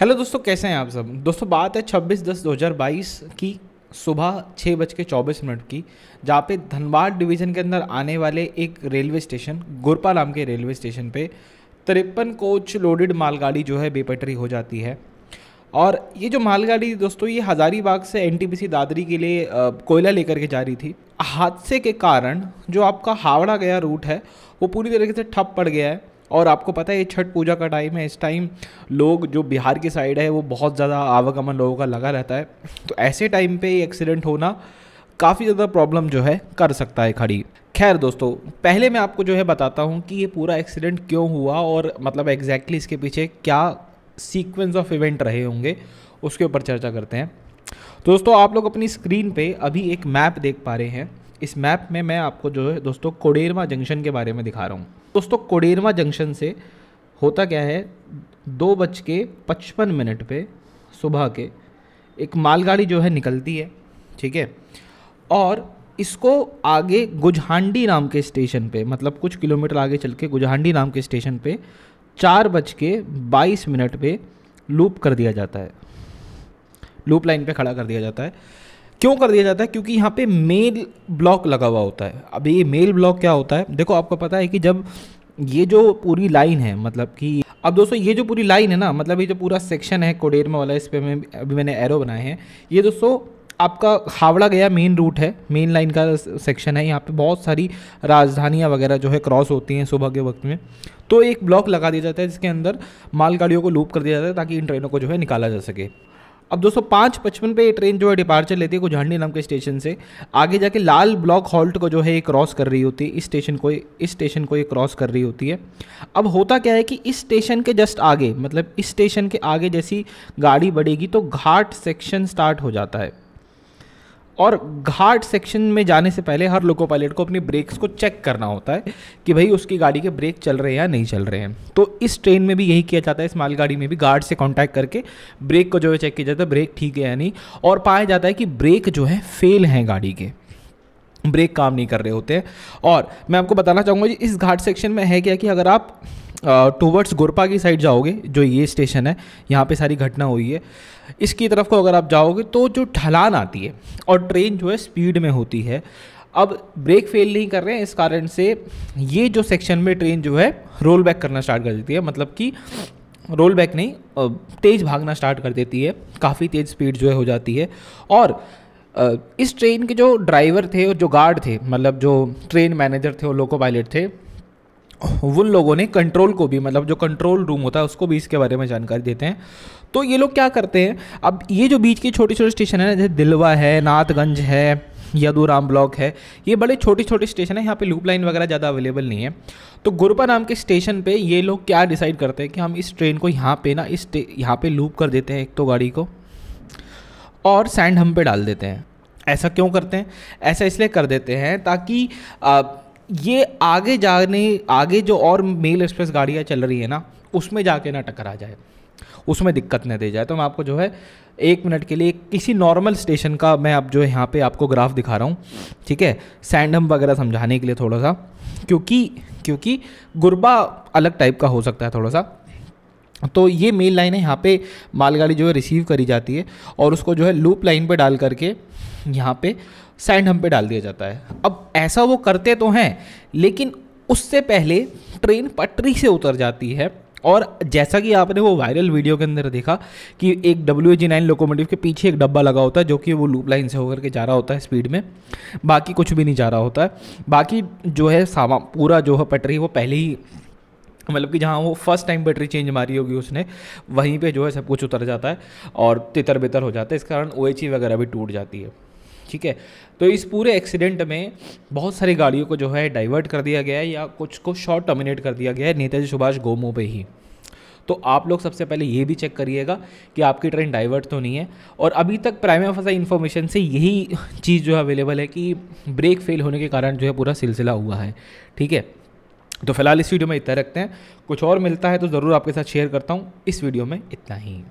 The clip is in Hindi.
हेलो दोस्तों कैसे हैं आप सब दोस्तों बात है 26 दस 2022 की सुबह छः बज के चौबीस मिनट की जहाँ पे धनबाद डिवीज़न के अंदर आने वाले एक रेलवे स्टेशन गुरपा नाम के रेलवे स्टेशन पे तिरपन कोच लोडेड मालगाड़ी जो है बेपटरी हो जाती है और ये जो मालगाड़ी दोस्तों ये हज़ारीबाग से एन दादरी के लिए कोयला लेकर के जा रही थी हादसे के कारण जो आपका हावड़ा गया रूट है वो पूरी तरीके से ठप पड़ गया है और आपको पता है ये छठ पूजा का टाइम है इस टाइम लोग जो बिहार की साइड है वो बहुत ज़्यादा आवागमन लोगों का लगा रहता है तो ऐसे टाइम पे एक्सीडेंट होना काफ़ी ज़्यादा प्रॉब्लम जो है कर सकता है खड़ी खैर दोस्तों पहले मैं आपको जो है बताता हूँ कि ये पूरा एक्सीडेंट क्यों हुआ और मतलब एग्जैक्टली इसके पीछे क्या सीक्वेंस ऑफ इवेंट रहे होंगे उसके ऊपर चर्चा करते हैं दोस्तों आप लोग अपनी स्क्रीन पे अभी एक मैप देख पा रहे हैं इस मैप में मैं आपको जो है दोस्तों कोडेरमा जंक्शन के बारे में दिखा रहा हूँ दोस्तों कोडेरमा जंक्शन से होता क्या है दो बज के पचपन मिनट पर सुबह के एक मालगाड़ी जो है निकलती है ठीक है और इसको आगे गुजहांडी नाम के स्टेशन पे मतलब कुछ किलोमीटर आगे चल के गुजहांडी नाम के स्टेशन पे चार बज के बाईस मिनट पे लूप कर दिया जाता है लूप लाइन पे खड़ा कर दिया जाता है क्यों कर दिया जाता है क्योंकि यहाँ पे मेल ब्लॉक लगा हुआ होता है अब ये मेल ब्लॉक क्या होता है देखो आपको पता है कि जब ये जो पूरी लाइन है मतलब कि अब दोस्तों ये जो पूरी लाइन है ना मतलब ये जो पूरा सेक्शन है कोडेरमा वाला इस पर मैं अभी मैंने एरो बनाए हैं ये दोस्तों आपका हावड़ा गया मेन रूट है मेन लाइन का सेक्शन है यहाँ पे बहुत सारी राजधानियाँ वगैरह जो है क्रॉस होती हैं सुबह के वक्त में तो एक ब्लॉक लगा दिया जाता है जिसके अंदर मालगाड़ियों को लूप कर दिया जाता है ताकि इन ट्रेनों को जो है निकाला जा सके अब दोस्तों पाँच पचपन पे ये ट्रेन जो है डिपार्चर लेती है कुझांडी नाम के स्टेशन से आगे जाके लाल ब्लॉक हॉल्ट को जो है ये क्रॉस कर रही होती है इस स्टेशन को इस स्टेशन को ये क्रॉस कर रही होती है अब होता क्या है कि इस स्टेशन के जस्ट आगे मतलब इस स्टेशन के आगे जैसी गाड़ी बढ़ेगी तो घाट सेक्शन स्टार्ट हो जाता है और घाट सेक्शन में जाने से पहले हर लोको पायलट को अपनी ब्रेक्स को चेक करना होता है कि भाई उसकी गाड़ी के ब्रेक चल रहे हैं या नहीं चल रहे हैं तो इस ट्रेन में भी यही किया जाता है इस मालगाड़ी में भी गार्ड से कॉन्टैक्ट करके ब्रेक को जो है चेक किया जाता है ब्रेक ठीक है या नहीं और पाया जाता है कि ब्रेक जो है फेल हैं गाड़ी के ब्रेक काम नहीं कर रहे होते हैं और मैं आपको बताना चाहूँगा जी इस घाट सेक्शन में है क्या कि अगर आप टूवर्ड्स गुरपा की साइड जाओगे जो ये स्टेशन है यहाँ पे सारी घटना हुई है इसकी तरफ को अगर आप जाओगे तो जो ढलान आती है और ट्रेन जो है स्पीड में होती है अब ब्रेक फेल नहीं कर रहे हैं इस कारण से ये जो सेक्शन में ट्रेन जो है रोल बैक करना स्टार्ट कर देती है मतलब कि रोल बैक नहीं तेज़ भागना स्टार्ट कर देती है काफ़ी तेज़ स्पीड जो है हो जाती है और इस ट्रेन के जो ड्राइवर थे और जो गार्ड थे मतलब जो ट्रेन मैनेजर थे और लोको पायलट थे उन लोगों ने कंट्रोल को भी मतलब जो कंट्रोल रूम होता है उसको भी इसके बारे में जानकारी देते हैं तो ये लोग क्या करते हैं अब ये जो बीच के छोटे छोटे स्टेशन है जैसे दिलवा है नाथगंज है यदुराम ब्लॉक है ये बड़े छोटे छोटे स्टेशन है यहाँ पे लूप लाइन वगैरह ज़्यादा अवेलेबल नहीं है तो गुरपा नाम के स्टेशन पे ये लोग क्या डिसाइड करते हैं कि हम इस ट्रेन को यहाँ पे ना इस यहाँ पे लूप कर देते हैं एक तो गाड़ी को और सैंड हम पे डाल देते हैं ऐसा क्यों करते हैं ऐसा इसलिए कर देते हैं ताकि ये आगे जाने आगे जो और मेल एक्सप्रेस गाड़ियाँ चल रही है ना उसमें जाके ना टकरा जाए उसमें दिक्कत न दे जाए तो मैं आपको जो है एक मिनट के लिए किसी नॉर्मल स्टेशन का मैं आप जो यहाँ पे आपको ग्राफ दिखा रहा हूँ ठीक है सैंडम वगैरह समझाने के लिए थोड़ा सा क्योंकि क्योंकि गुरबा अलग टाइप का हो सकता है थोड़ा सा तो ये मेन लाइन है यहाँ पे मालगाड़ी जो है रिसीव करी जाती है और उसको जो है लूप लाइन पे डाल करके यहाँ पे सैंड हम पे डाल दिया जाता है अब ऐसा वो करते तो हैं लेकिन उससे पहले ट्रेन पटरी से उतर जाती है और जैसा कि आपने वो वायरल वीडियो के अंदर देखा कि एक डब्ल्यू जी नाइन लोकोमोटिव के पीछे एक डब्बा लगा होता है जो कि वो लूप लाइन से होकर के जा रहा होता है स्पीड में बाकी कुछ भी नहीं जा रहा होता है बाकी जो है सामा पूरा जो है पटरी वो पहले ही मतलब कि जहाँ वो फर्स्ट टाइम बैटरी चेंज मारी होगी उसने वहीं पे जो है सब कुछ उतर जाता है और तितर बितर हो जाता है इस कारण ओ e वगैरह भी टूट जाती है ठीक है तो इस पूरे एक्सीडेंट में बहुत सारी गाड़ियों को जो है डाइवर्ट कर दिया गया है या कुछ को शॉर्ट टर्मिनेट कर दिया गया है नेताजी सुभाष गोमो पे ही तो आप लोग सबसे पहले ये भी चेक करिएगा कि आपकी ट्रेन डाइवर्ट तो नहीं है और अभी तक प्राइम फसा इन्फॉर्मेशन से यही चीज़ जो है अवेलेबल है कि ब्रेक फेल होने के कारण जो है पूरा सिलसिला हुआ है ठीक है तो फिलहाल इस वीडियो में इतना रखते हैं कुछ और मिलता है तो ज़रूर आपके साथ शेयर करता हूँ इस वीडियो में इतना ही